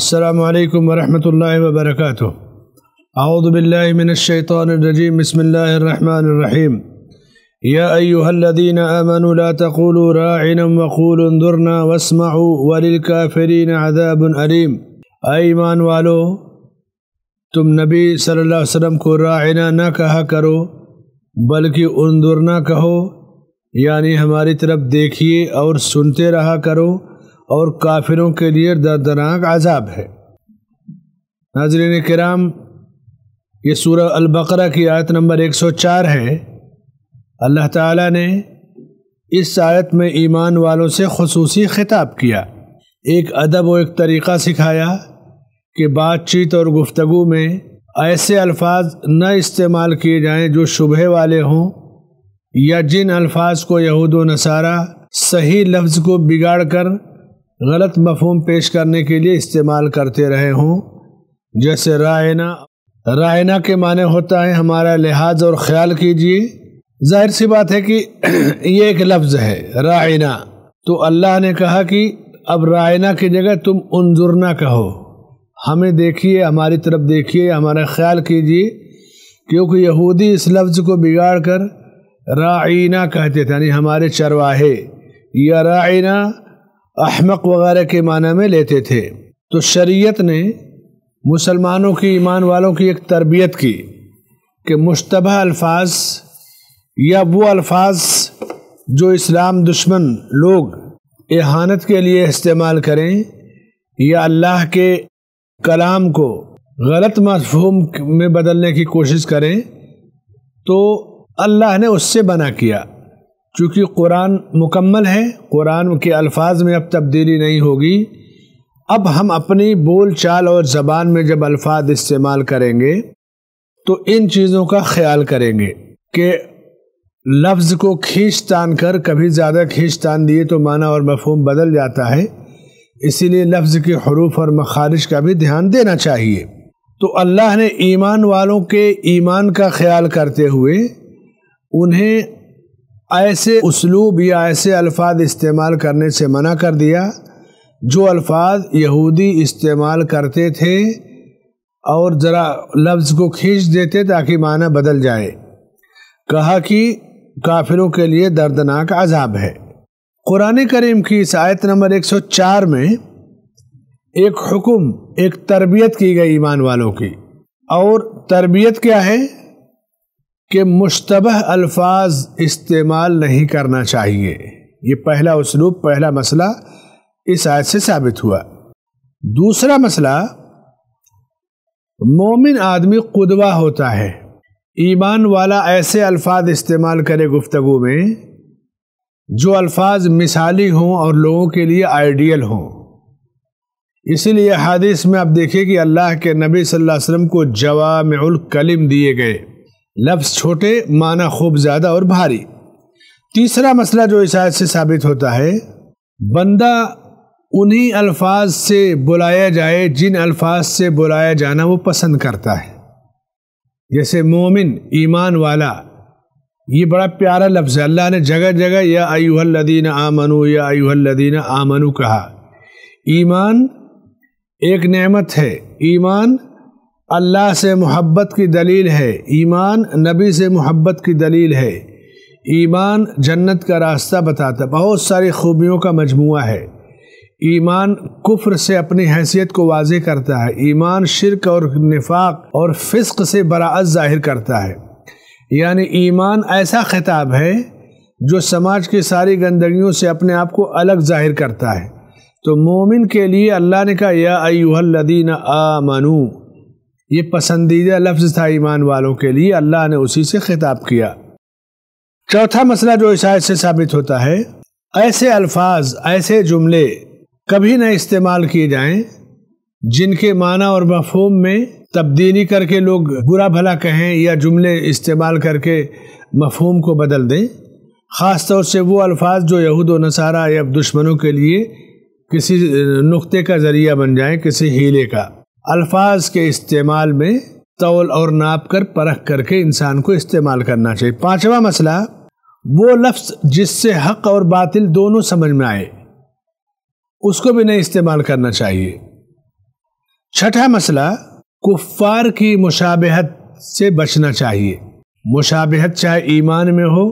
السلام عليكم ورحمة الله وبركاته أعوذ بالله من الشيطان الرجيم بسم الله الرحمن الرحيم يا أيها الذين آمنوا لا تقولوا راعنا وقولوا انظرنا واسمعوا وللكافرين عذاب أليم أي ईमान वालो तुम नबी सल्लल्लाहु अलैहि वसल्लम को राइना ना कहा करो बल्कि उनदुरना कहो यानी हमारी तरफ देखिए और सुनते रहा करो और काफिरों के लिए दर्दनाक आजाब है नाजरीन कराम ये सूर अलबकरा की आयत नंबर 104 है अल्लाह ताला ने इस आयत में ईमान वालों से खसूसी खिताब किया एक अदब और एक तरीक़ा सिखाया कि बातचीत और गुफ्तु में ऐसे अल्फाज न इस्तेमाल किए जाएं जो शुबह वाले हों या जिन अल्फाज को यहूद नसारा सही लफ्ज़ को बिगाड़ कर गलत मफहम पेश करने के लिए इस्तेमाल करते रहे हों जैसे रायना रायना के माने होता है हमारा लिहाज और ख्याल कीजिए जाहिर सी बात है कि ये एक लफ्ज़ है रायना तो अल्लाह ने कहा कि अब रायना की जगह तुम उनजुरना कहो हमें देखिए हमारी तरफ देखिए हमारा ख्याल कीजिए क्योंकि यहूदी इस लफ्ज़ को बिगाड़ कर राइना कहते थे यानी हमारे चरवाहे या राइना अहमक वगैरह के माना में लेते थे तो शरीयत ने मुसलमानों की ईमान वालों की एक तरबियत की कि मुशतबा अल्फाज या वो अल्फाज जो इस्लाम दुश्मन लोग एहानत के लिए इस्तेमाल करें या अल्लाह के कलाम को गलत मफहूम में बदलने की कोशिश करें तो अल्लाह ने उससे बना किया चूँकि कुरान मुकम्मल है कुरान के अल्फाज में अब तब्दीली नहीं होगी अब हम अपनी बोल चाल और ज़बान में जब अल्फाज इस्तेमाल करेंगे तो इन चीज़ों का ख्याल करेंगे कि लफ्ज़ को खींच तान कर कभी ज़्यादा खींच तान दिए तो माना और मफहम बदल जाता है इसीलिए लफ्ज़ के हरूफ और मखारिज का भी ध्यान देना चाहिए तो अल्लाह ने ईमान वालों के ईमान का ख्याल करते हुए उन्हें ऐसे उसलूब या ऐसे अल्फाज इस्तेमाल करने से मना कर दिया जो अल्फाज यहूदी इस्तेमाल करते थे और ज़रा लफ्ज़ को खींच देते ताकि माना बदल जाए कहा कि काफिरों के लिए दर्दनाक अजाब है कुरान करीम की इस आयत नंबर 104 में एक हुक्म एक तरबियत की गई ईमान वालों की और तरबियत क्या है कि मुशतबह अल्फाज इस्तेमाल नहीं करना चाहिए ये पहला उसलूब पहला मसला इस आयत से साबित हुआ दूसरा मसला मोमिन आदमी कुदवा होता है ईमान वाला ऐसे अल्फाज इस्तेमाल करे गुफ्तगु में जो अल्फाज मिसाली हों और लोगों के लिए आइडियल हों इसीलिए हादिस में आप देखिए कि अल्लाह के नबी सल्लल्लाहु अलैहि वसल्लम को जवाम कलिम दिए गए लफ्ज़ छोटे माना खूब ज़्यादा और भारी तीसरा मसला जो इस आयत से साबित होता है बंदा उन्हीं अल्फाज से बुलाया जाए जिन अल्फाज से बुलाया जाना वो पसंद करता है जैसे मोमिन ईमान वाला ये बड़ा प्यारा लफ्ज़ है अल्लाह ने जगह जगह या लदीन आमनु या लदीन आमनु कहा ईमान एक नेमत है ईमान अल्लाह से मोहब्बत की दलील है ईमान नबी से मोहब्बत की दलील है ईमान जन्नत का रास्ता बताता बहुत सारी खूबियों का मजमु है ईमान कुफ्र से अपनी हैसियत को वाज करता है ईमान शिरक और निफाक और फिस्क से बराज जाहिर करता है यानी ईमान ऐसा खिताब है जो समाज की सारी गंदगियों से अपने आप को अलग जाहिर करता है तो मोमिन के लिए अल्लाह ने कहा या अयुहल्लदीन आ मनू ये पसंदीदा लफ्ज़ था ईमान वालों के लिए अल्लाह ने उसी से खिताब किया चौथा मसला जो इस से साबित होता है ऐसे अल्फाज ऐसे जुमले कभी न इस्तेमाल किए जाएं जिनके माना और मफहम में तब्दीली करके लोग बुरा भला कहें या जुमले इस्तेमाल करके मफहम को बदल दें ख़ास तौर से वो अल्फाज जो यहूद व नसारा या दुश्मनों के लिए किसी नुक्ते का ज़रिया बन जाए किसी हीले का अल्फाज के इस्तेमाल में तौल और नाप कर परख करके इंसान को इस्तेमाल करना चाहिए पांचवा मसला वो लफ्ज़ जिससे हक और बातिल दोनों समझ में आए उसको भी नहीं इस्तेमाल करना चाहिए छठा मसला कुफार की मुशाबहत से बचना चाहिए मुशाबहत चाहे ईमान में हो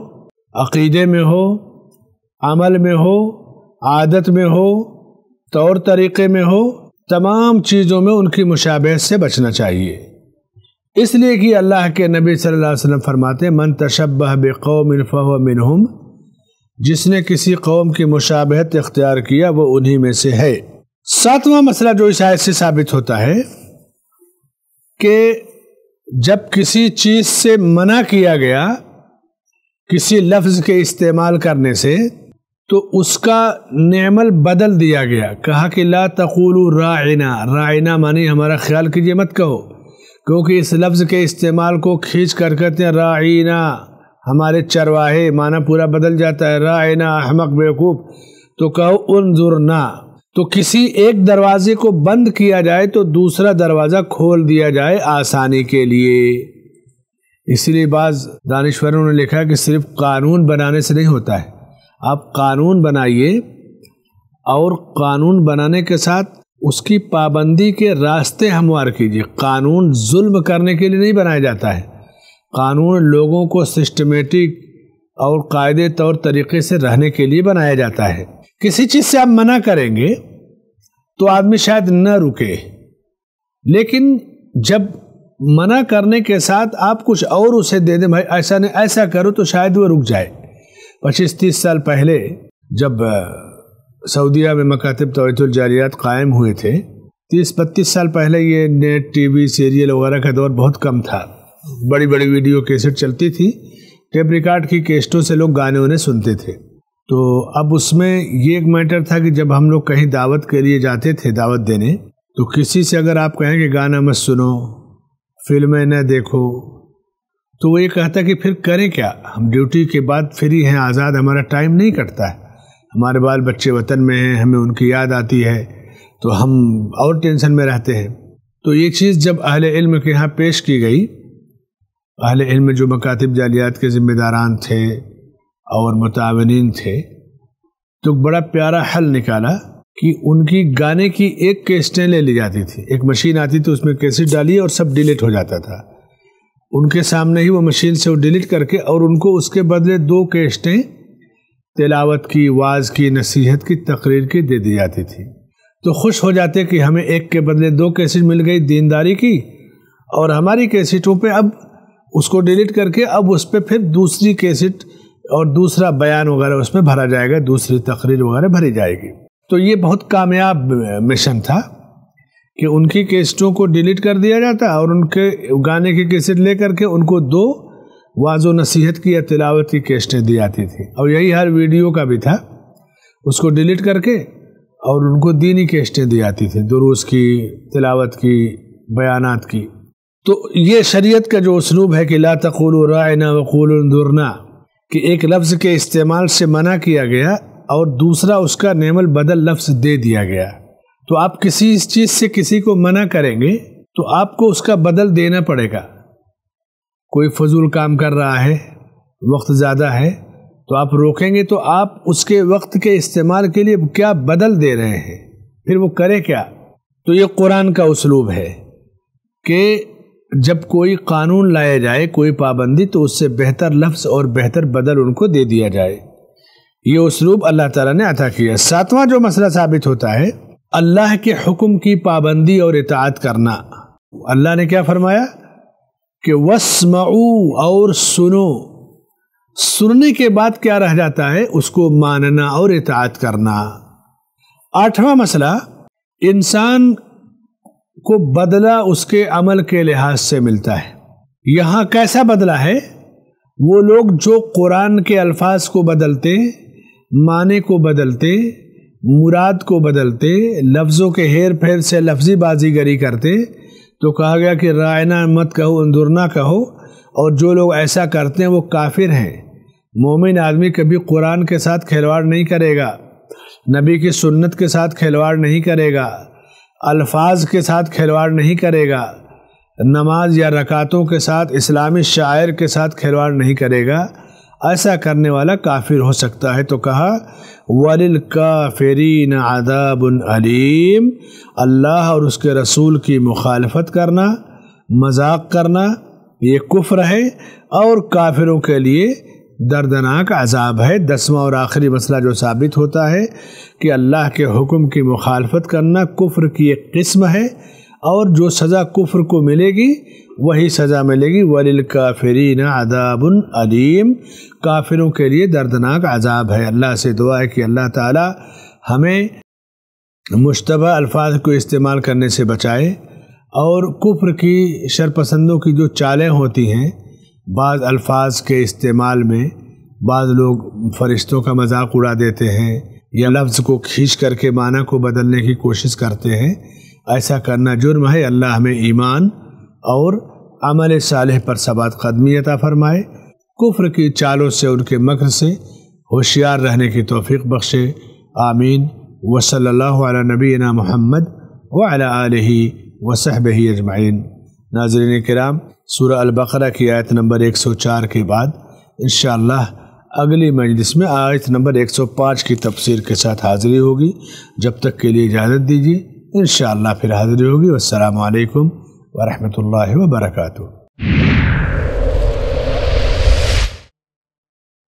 अकीदे में हो अमल में हो आदत में हो तौर तरीक़े में हो तमाम चीज़ों में उनकी मुशाबत से बचना चाहिए इसलिए कि अल्लाह के नबी सल्लल्लाहु अलैहि वसल्लम फरमाते मन तशबह बेकौम फ़ह मिनहुम जिसने किसी कौम की मुशाबहत इख्तियार किया वो उन्हीं में से है सातवां मसला जो इस आयत से साबित होता है कि जब किसी चीज़ से मना किया गया किसी लफ्ज़ के इस्तेमाल करने से तो उसका नेमल बदल दिया गया कहा कि ला तकुल रायना रायना माने हमारा ख्याल कीजिए मत कहो क्योंकि इस लफ्ज़ के इस्तेमाल को खींच कर कहते हैं रायना हमारे चरवाहे माना पूरा बदल जाता है रायना अहमक बेवकूफ़ तो कहो उनजुरना तो किसी एक दरवाजे को बंद किया जाए तो दूसरा दरवाज़ा खोल दिया जाए आसानी के लिए इसलिए बाज़ दानश्वरों ने लिखा कि सिर्फ कानून बनाने से नहीं होता है आप कानून बनाइए और कानून बनाने के साथ उसकी पाबंदी के रास्ते हमवार कीजिए कानून जुल्म करने के लिए नहीं बनाया जाता है कानून लोगों को सिस्टमेटिक और कायदे तौर तरीके से रहने के लिए बनाया जाता है किसी चीज़ से आप मना करेंगे तो आदमी शायद न रुके लेकिन जब मना करने के साथ आप कुछ और उसे दे दें भाई ऐसा नहीं ऐसा करो तो शायद वह रुक जाए पच्चीस तीस साल पहले जब सऊदीया में मकातब तोतुल कायम हुए थे तीस बत्तीस साल पहले ये नेट टीवी सीरियल वगैरह का दौर बहुत कम था बड़ी बड़ी वीडियो कैसेट चलती थी टेप रिकॉर्ड की कैसेटों से लोग गाने उन्हें सुनते थे तो अब उसमें ये एक मैटर था कि जब हम लोग कहीं दावत के लिए जाते थे दावत देने तो किसी से अगर आप कहें कि गाना मत सुनो फिल्में न देखो तो वो ये कहता कि फिर करें क्या हम ड्यूटी के बाद फ्री हैं आज़ाद हमारा टाइम नहीं कटता है हमारे बाल बच्चे वतन में हैं हमें उनकी याद आती है तो हम और टेंशन में रहते हैं तो ये चीज़ जब अहल इल्म के यहाँ पेश की गई अहल इल्म जो मकातब जालियात के ज़िम्मेदारान थे और मतावनीन थे तो बड़ा प्यारा हल निकाला कि उनकी गाने की एक कैसटें ले ली जाती थी एक मशीन आती थी तो उसमें कैसेट डाली और सब डिलीट हो जाता था उनके सामने ही वो मशीन से वो डिलीट करके और उनको उसके बदले दो केस्टें तिलावत की वाज की नसीहत की तकरीर की दे दी जाती थी तो खुश हो जाते कि हमें एक के बदले दो कैसेट मिल गई दीनदारी की और हमारी कैसेटों पे अब उसको डिलीट करके अब उस पर फिर दूसरी कैसेट और दूसरा बयान वगैरह उस पर भरा जाएगा दूसरी तकरीर वगैरह भरी जाएगी तो ये बहुत कामयाब मिशन था कि उनकी केस्टों को डिलीट कर दिया जाता और उनके गाने की कैसेट ले करके उनको दो वाजो नसीहत की या तिलावत की केस्टें दी जाती थी और यही हर वीडियो का भी था उसको डिलीट करके और उनको दीनी केस्टें दी जाती थी दुरूस की तिलावत की बयानात की तो ये शरीयत का जो उसलूब है कि ला तकुल रायना वकूल दुरना कि एक लफ्ज़ के इस्तेमाल से मना किया गया और दूसरा उसका नेमल बदल लफ्ज़ दे दिया गया तो आप किसी इस चीज से किसी को मना करेंगे तो आपको उसका बदल देना पड़ेगा कोई फजूल काम कर रहा है वक्त ज़्यादा है तो आप रोकेंगे तो आप उसके वक्त के इस्तेमाल के लिए क्या बदल दे रहे हैं फिर वो करे क्या तो ये कुरान का उसलूब है कि जब कोई कानून लाया जाए कोई पाबंदी तो उससे बेहतर लफ्ज़ और बेहतर बदल उनको दे दिया जाए ये उसलूब अल्लाह ताला ने अता किया सातवां जो मसला साबित होता है अल्लाह के हुक्म की पाबंदी और इतात करना अल्लाह ने क्या फरमाया कि वसमऊ और सुनो सुनने के बाद क्या रह जाता है उसको मानना और इतात करना आठवां मसला इंसान को बदला उसके अमल के लिहाज से मिलता है यहाँ कैसा बदला है वो लोग जो कुरान के अल्फाज को बदलते माने को बदलते मुराद को बदलते लफ्ज़ों के हेर फेर से लफ्जी बाजीगरी करते तो कहा गया कि रायना मत कहो अंदुरना कहो और जो लोग ऐसा करते हैं वो काफिर हैं मोमिन आदमी कभी कुरान के साथ खिलवाड़ नहीं करेगा नबी की सुन्नत के साथ खिलवाड़ नहीं करेगा अल्फाज के साथ खिलवाड़ नहीं करेगा नमाज या रकातों के साथ इस्लामी शायर के साथ खिलवाड़ नहीं करेगा ऐसा करने वाला काफिर हो सकता है तो कहा वलिल काफरीन आदाब अलीम अल्लाह और उसके रसूल की मुखालफत करना मजाक करना ये कुफ्र है और काफिरों के लिए दर्दनाक अजाब है दसवां और आखिरी मसला जो साबित होता है कि अल्लाह के हुक्म की मुखालफत करना कुफ्र की एक किस्म है और जो सज़ा कुफ्र को मिलेगी वही सज़ा मिलेगी वलिल काफरीन अदाबन अलीम काफिरों के लिए दर्दनाक अजाब है अल्लाह से दुआ है कि अल्लाह ताला हमें मुशतबा अल्फाज को इस्तेमाल करने से बचाए और कुफ्र की शरपसंदों की जो चालें होती हैं बाद अल्फाज के इस्तेमाल में बाद लोग फरिश्तों का मजाक उड़ा देते हैं या लफ्ज़ को खींच करके माना को बदलने की कोशिश करते हैं ऐसा करना जुर्म है अल्लाह हमें ईमान और अमल साल पर सबात कदमी अता फरमाए कुफ्र की चालों से उनके मकर से होशियार रहने की तोफ़ी बख्शे आमीन वसल्ला नबीना मोहम्मद वाली वसहब अजमाइन नाजरन कराम सूर अलबकरा की आयत नंबर 104 के बाद इन अगली मजलिस में आयत नंबर 105 की तफसीर के साथ हाजिरी होगी जब तक के लिए इजाज़त दीजिए إن شاء الله في هذا اليوم والسلام عليكم ورحمة الله وبركاته